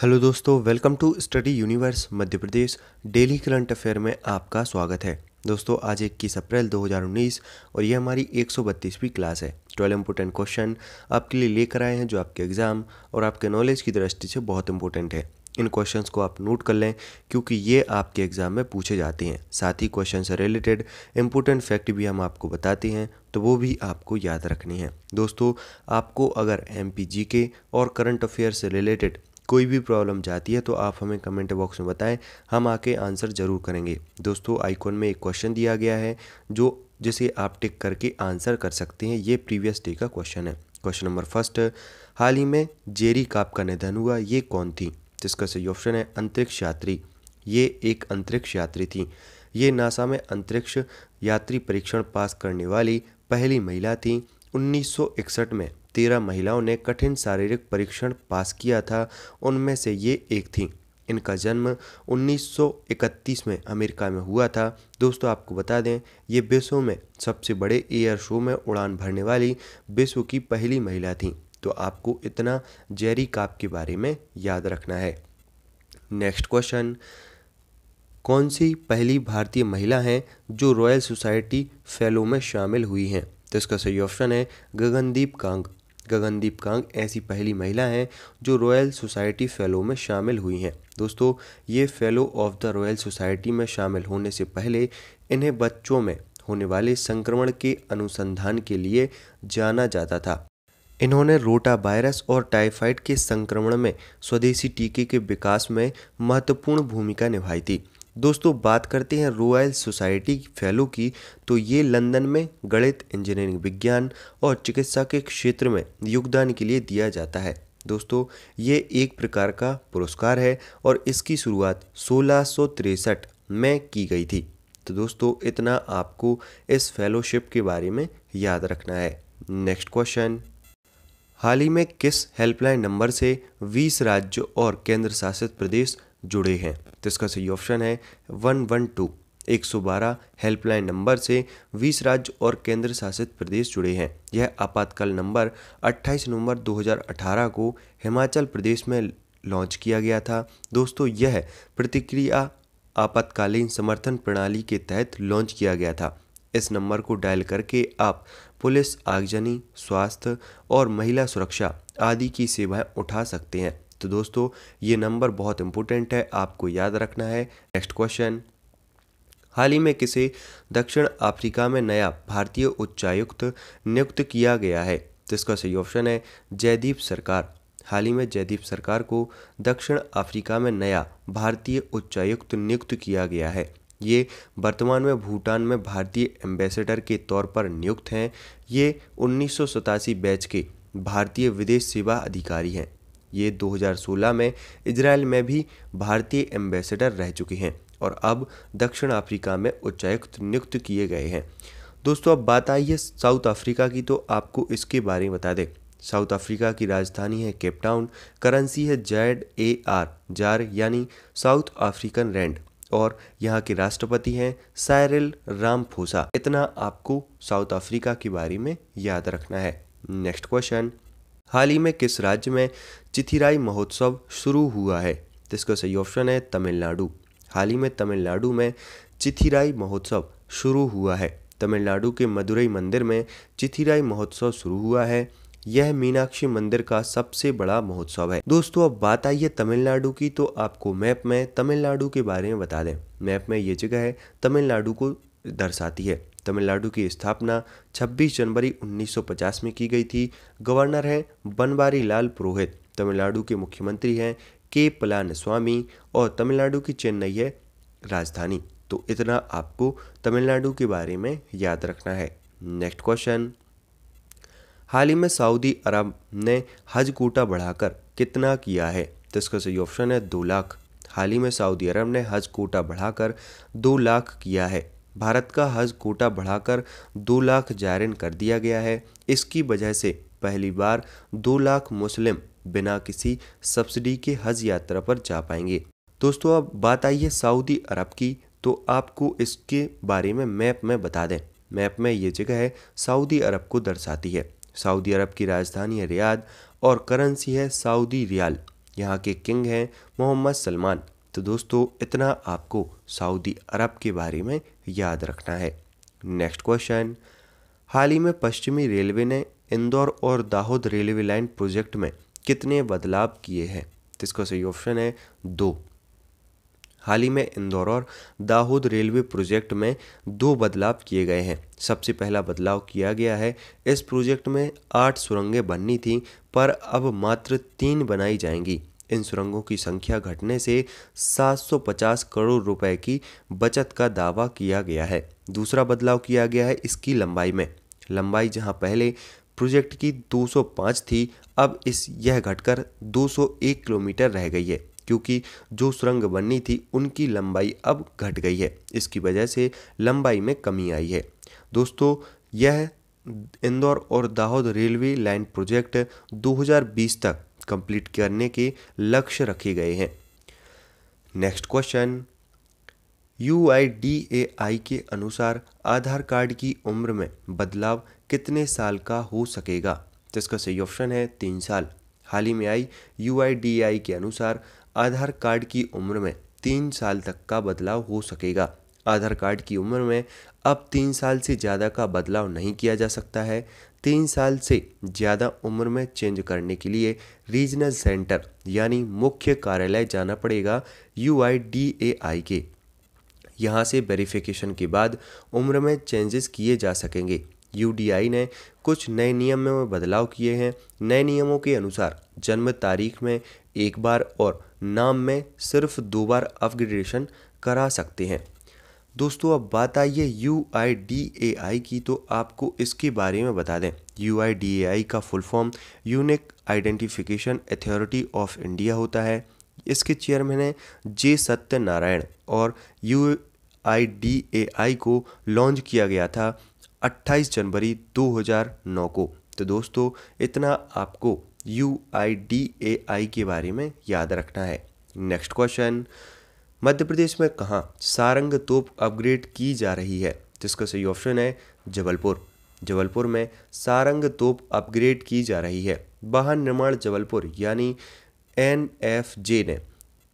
hello दोस्तों welcome to study universe Madhya Pradesh daily current affair में आपका स्वागत है दोस्तों आज इक्कीस अप्रैल 2019 और ये हमारी 132वीं क्लास है ट्वेल्व इंपॉर्टेंट क्वेश्चन आपके लिए लेकर आए हैं जो आपके एग्ज़ाम और आपके नॉलेज की दृष्टि से बहुत इंपॉर्टेंट है इन क्वेश्चंस को आप नोट कर लें क्योंकि ये आपके एग्ज़ाम में पूछे जाते हैं साथ ही क्वेश्चन से रिलेटेड इंपॉर्टेंट फैक्ट भी हम आपको बताते हैं तो वो भी आपको याद रखनी है दोस्तों आपको अगर एम पी जी के और करंट अफेयर से रिलेटेड कोई भी प्रॉब्लम जाती है तो आप हमें कमेंट बॉक्स में बताएं हम आके आंसर ज़रूर करेंगे दोस्तों आइकॉन में एक क्वेश्चन दिया गया है जो जिसे आप टिक करके आंसर कर सकते हैं ये प्रीवियस डे का क्वेश्चन है क्वेश्चन नंबर फर्स्ट हाल ही में जेरी काप का निधन हुआ ये कौन थी जिसका सही ऑप्शन है अंतरिक्ष यात्री ये एक अंतरिक्ष यात्री थी ये नासा में अंतरिक्ष यात्री परीक्षण पास करने वाली पहली महिला थी 1961 में तेरह महिलाओं ने कठिन शारीरिक परीक्षण पास किया था उनमें से ये एक थी इनका जन्म 1931 में अमेरिका में हुआ था दोस्तों आपको बता दें ये विश्व में सबसे बड़े एयर शो में उड़ान भरने वाली विश्व की पहली महिला थी तो आपको इतना जेरी काप के बारे में याद रखना है नेक्स्ट क्वेश्चन कौन सी पहली भारतीय महिला हैं जो रॉयल सोसाइटी फेलो में शामिल हुई हैं तो इसका सही ऑप्शन है गगनदीप कांग गगनदीप कांग ऐसी पहली महिला हैं जो रॉयल सोसाइटी फेलो में शामिल हुई हैं दोस्तों ये fellow of the Royal Society में शामिल होने से पहले इन्हें बच्चों में होने वाले संक्रमण के अनुसंधान के लिए जाना जाता था इन्होंने रोटा वायरस और टाइफाइड के संक्रमण में स्वदेशी टीके के विकास में महत्वपूर्ण भूमिका निभाई थी दोस्तों बात करते हैं रॉयल सोसाइटी फेलो की तो ये लंदन में गणित इंजीनियरिंग विज्ञान और चिकित्सा के क्षेत्र में योगदान के लिए दिया जाता है दोस्तों ये एक प्रकार का पुरस्कार है और इसकी शुरुआत सोलह में की गई थी तो दोस्तों इतना आपको इस फेलोशिप के बारे में याद रखना है नेक्स्ट क्वेश्चन हाल ही में किस हेल्पलाइन नंबर से 20 राज्य और केंद्र शासित प्रदेश जुड़े हैं तो इसका सही ऑप्शन है वन वन टू एक सौ बारह हेल्पलाइन नंबर से बीस राज्य और केंद्र शासित प्रदेश जुड़े हैं यह आपातकाल नंबर अट्ठाईस नवंबर 2018 को हिमाचल प्रदेश में लॉन्च किया गया था दोस्तों यह प्रतिक्रिया आपातकालीन समर्थन प्रणाली के तहत लॉन्च किया गया था इस नंबर को डायल करके आप पुलिस आगजनी स्वास्थ्य और महिला सुरक्षा आदि की सेवाएं उठा सकते हैं तो दोस्तों ये नंबर बहुत इंपॉर्टेंट है आपको याद रखना है नेक्स्ट क्वेश्चन हाल ही में किसे दक्षिण अफ्रीका में नया भारतीय उच्चायुक्त नियुक्त किया गया है जिसका तो सही ऑप्शन है जयदीप सरकार हाल ही में जयदीप सरकार को दक्षिण अफ्रीका में नया भारतीय उच्चायुक्त नियुक्त किया गया है ये वर्तमान में भूटान में भारतीय एम्बेसडर के तौर पर नियुक्त हैं ये उन्नीस बैच के भारतीय विदेश सेवा अधिकारी हैं ये 2016 में इसराइल में भी भारतीय एम्बेसडर रह चुके हैं और अब दक्षिण अफ्रीका में उच्चायुक्त नियुक्त किए गए हैं दोस्तों अब बात आई है साउथ अफ्रीका की तो आपको इसके बारे में बता दें साउथ अफ्रीका की राजधानी है केपटाउन करेंसी है जेड ए आर जार यानी साउथ अफ्रीकन रैंड और यहाँ के राष्ट्रपति हैं सायरिल रामफोसा इतना आपको साउथ अफ्रीका के बारे में याद रखना है नेक्स्ट क्वेश्चन हाल ही में किस राज्य में चिथिराई महोत्सव शुरू हुआ है तो इसका सही ऑप्शन है तमिलनाडु हाल ही में तमिलनाडु में चिथिराई महोत्सव शुरू हुआ है तमिलनाडु के मदुरई मंदिर में चिथिराई महोत्सव शुरू हुआ है यह मीनाक्षी मंदिर का सबसे बड़ा महोत्सव है दोस्तों अब बात आई है तमिलनाडु की तो आपको मैप में तमिलनाडु के बारे में बता दें मैप में ये जगह है तमिलनाडु को दर्शाती है तमिलनाडु की स्थापना 26 जनवरी 1950 में की गई थी गवर्नर हैं बनवारी लाल पुरोहित तमिलनाडु के मुख्यमंत्री हैं के पलान स्वामी और तमिलनाडु की चेन्नई है राजधानी तो इतना आपको तमिलनाडु के बारे में याद रखना है नेक्स्ट क्वेश्चन हाल ही में सऊदी अरब ने हज कोटा बढ़ाकर कितना किया है तो इसका सही ऑप्शन है दो लाख हाल ही में सऊदी अरब ने हज कोटा बढ़ाकर दो लाख किया है भारत का हज कोटा बढ़ाकर दो लाख जायरन कर दिया गया है इसकी वजह से पहली बार दो लाख मुस्लिम बिना किसी सब्सिडी के हज यात्रा पर जा पाएंगे दोस्तों अब बात आई है सऊदी अरब की तो आपको इसके बारे में मैप में बता दें मैप में ये जगह है सऊदी अरब को दर्शाती है सऊदी अरब की राजधानी है रियाद और करेंसी है सऊदी रियाल यहाँ के किंग हैं मोहम्मद सलमान तो दोस्तों इतना आपको सऊदी अरब के बारे में याद रखना है नेक्स्ट क्वेश्चन हाल ही में पश्चिमी रेलवे ने इंदौर और दाहोद रेलवे लाइन प्रोजेक्ट में कितने बदलाव किए हैं तो इसका सही ऑप्शन है दो हाल ही में इंदौर और दाहोद रेलवे प्रोजेक्ट में दो बदलाव किए गए हैं सबसे पहला बदलाव किया गया है इस प्रोजेक्ट में आठ सुरंगें बननी थीं पर अब मात्र तीन बनाई जाएंगी इन सुरंगों की संख्या घटने से 750 करोड़ रुपए की बचत का दावा किया गया है दूसरा बदलाव किया गया है इसकी लंबाई में लंबाई जहां पहले प्रोजेक्ट की 205 थी अब इस यह घटकर 201 किलोमीटर रह गई है क्योंकि जो सुरंग बननी थी उनकी लंबाई अब घट गई है इसकी वजह से लंबाई में कमी आई है दोस्तों यह इंदौर और दाहोद रेलवे लाइन प्रोजेक्ट 2020 तक कंप्लीट करने के लक्ष्य रखे गए हैं next question U I D A I के अनुसार आधार कार्ड की उम्र में बदलाव कितने साल का हो सकेगा तो इसका सही ऑप्शन है तीन साल हाल ही में आई यू आई डी आई के अनुसार आधार कार्ड की उम्र में तीन साल तक का बदलाव हो सकेगा आधार कार्ड की उम्र में अब तीन साल से ज़्यादा का बदलाव नहीं किया जा सकता है तीन साल से ज़्यादा उम्र में चेंज करने के लिए रीजनल सेंटर यानी मुख्य कार्यालय जाना पड़ेगा यू के यहाँ से वेरिफिकेशन के बाद उम्र में चेंजेस किए जा सकेंगे यू ने कुछ नए नियमों में बदलाव किए हैं नए नियमों के अनुसार जन्म तारीख में एक बार और नाम में सिर्फ दो बार अपग्रेडेशन करा सकते हैं दोस्तों अब बात आई है यू आई डी ए आई की तो आपको इसके बारे में बता दें you I D A I का full form unique identification authority of India होता है इसके चेयरमैन है जे सत्यनारायण और यू आई डी ए आई को लॉन्च किया गया था 28 जनवरी 2009 को तो दोस्तों इतना आपको you I D A I के बारे में याद रखना है नेक्स्ट क्वेश्चन मध्य प्रदेश में कहाँ सारंग तोप अपग्रेड की जा रही है जिसका सही ऑप्शन है जबलपुर जबलपुर में सारंग तोप अपग्रेड की जा रही है वाहन निर्माण जबलपुर यानी एन ने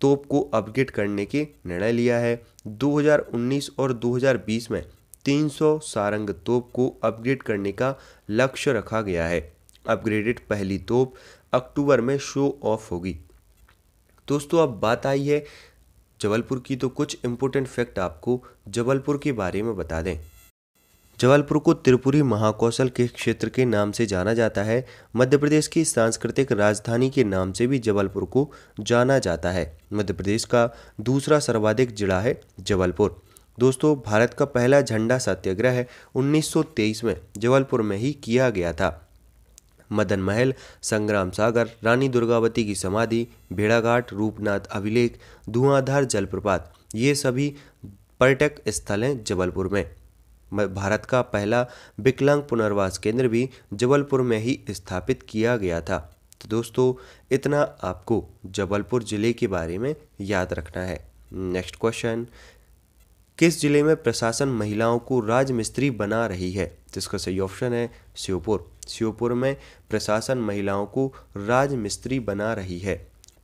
तोप को अपग्रेड करने के निर्णय लिया है 2019 और 2020 में 300 सारंग तोप को अपग्रेड करने का लक्ष्य रखा गया है अपग्रेडेड पहली तोप अक्टूबर में शो ऑफ होगी दोस्तों अब बात आई है जबलपुर की तो कुछ इम्पोर्टेंट फैक्ट आपको जबलपुर के बारे में बता दें जबलपुर को त्रिपुरी महाकौशल के क्षेत्र के नाम से जाना जाता है मध्य प्रदेश की सांस्कृतिक राजधानी के नाम से भी जबलपुर को जाना जाता है मध्य प्रदेश का दूसरा सर्वाधिक जिला है जबलपुर दोस्तों भारत का पहला झंडा सत्याग्रह 1923 में जबलपुर में ही किया गया था मदन महल संग्राम सागर रानी दुर्गावती की समाधि भेड़ाघाट रूपनाथ अभिलेख धुआंधार जलप्रपात ये सभी पर्यटक स्थल हैं जबलपुर में भारत का पहला विकलांग पुनर्वास केंद्र भी जबलपुर में ही स्थापित किया गया था तो दोस्तों इतना आपको जबलपुर ज़िले के बारे में याद रखना है नेक्स्ट क्वेश्चन किस जिले में प्रशासन महिलाओं को राजमिस्त्री बना रही है जिसका सही ऑप्शन है श्योपुर श्योपुर में प्रशासन महिलाओं को राजमिस्त्री बना रही है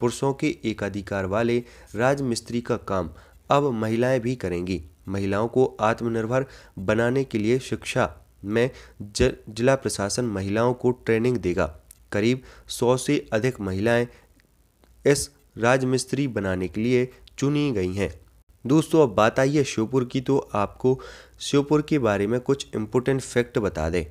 पुरुषों के एकाधिकार वाले राजमिस्त्री का काम अब महिलाएं भी करेंगी महिलाओं को आत्मनिर्भर बनाने के लिए शिक्षा में ज, जिला प्रशासन महिलाओं को ट्रेनिंग देगा करीब सौ से अधिक महिलाएं इस राजमिस्त्री बनाने के लिए चुनी गई हैं दोस्तों अब बात आई है श्योपुर की तो आपको श्योपुर के बारे में कुछ इम्पोर्टेंट फैक्ट बता दें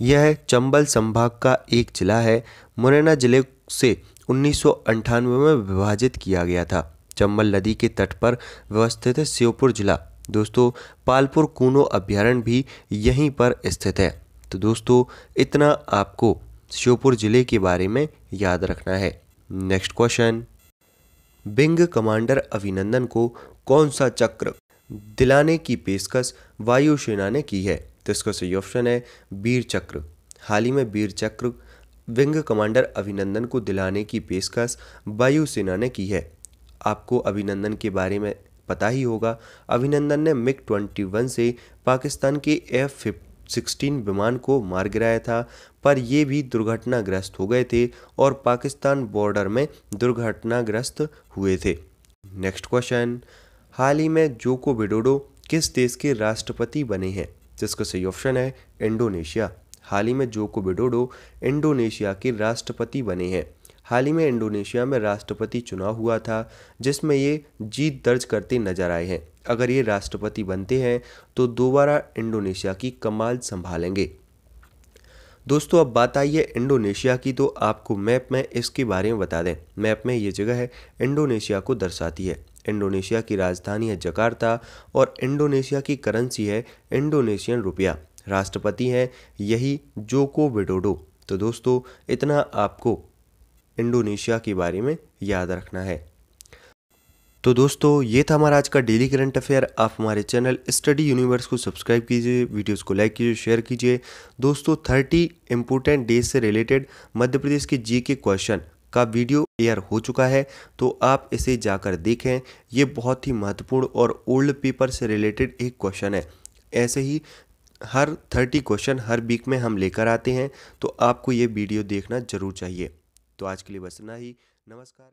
यह चंबल संभाग का एक जिला है मुरैना जिले से उन्नीस में विभाजित किया गया था चंबल नदी के तट पर व्यवस्थित है श्योपुर जिला दोस्तों पालपुर कूनो अभ्यारण्य भी यहीं पर स्थित है तो दोस्तों इतना आपको श्योपुर जिले के बारे में याद रखना है नेक्स्ट क्वेश्चन बिंग कमांडर अभिनंदन को कौन सा चक्र दिलाने की पेशकश वायुसेना ने की है तो इसका सही ऑप्शन है वीर चक्र हाल ही में वीर चक्र विंग कमांडर अभिनंदन को दिलाने की पेशकश वायुसेना ने की है आपको अभिनंदन के बारे में पता ही होगा अभिनंदन ने मिग ट्वेंटी वन से पाकिस्तान के एफ सिक्सटीन विमान को मार गिराया था पर ये भी दुर्घटनाग्रस्त हो गए थे और पाकिस्तान बॉर्डर में दुर्घटनाग्रस्त हुए थे नेक्स्ट क्वेश्चन हाल ही में जोको विडोडो किस देश के राष्ट्रपति बने हैं जिसका सही ऑप्शन है इंडोनेशिया हाल ही में जोको विडोडो इंडोनेशिया के राष्ट्रपति बने हैं हाल ही में इंडोनेशिया में राष्ट्रपति चुनाव हुआ था जिसमें ये जीत दर्ज करते नजर आए हैं अगर ये राष्ट्रपति बनते हैं तो दोबारा इंडोनेशिया की कमाल संभालेंगे दोस्तों अब बात आई है इंडोनेशिया की तो आपको मैप में इसके बारे में बता दें मैप में ये जगह है इंडोनेशिया को दर्शाती है इंडोनेशिया की राजधानी है जकार्ता और इंडोनेशिया की करेंसी है इंडोनेशियन रुपया राष्ट्रपति हैं यही जोको विडोडो तो दोस्तों इतना आपको इंडोनेशिया के बारे में याद रखना है तो दोस्तों ये था हमारा आज का डेली करंट अफेयर आप हमारे चैनल स्टडी यूनिवर्स को सब्सक्राइब कीजिए वीडियोस को लाइक कीजिए शेयर कीजिए दोस्तों 30 इम्पोर्टेंट डेज से रिलेटेड मध्य प्रदेश के जी के क्वेश्चन का वीडियो एयर हो चुका है तो आप इसे जाकर देखें ये बहुत ही महत्वपूर्ण और ओल्ड पेपर से रिलेटेड एक क्वेश्चन है ऐसे ही हर थर्टी क्वेश्चन हर वीक में हम लेकर आते हैं तो आपको ये वीडियो देखना ज़रूर चाहिए तो आज के लिए बस इतना ही नमस्कार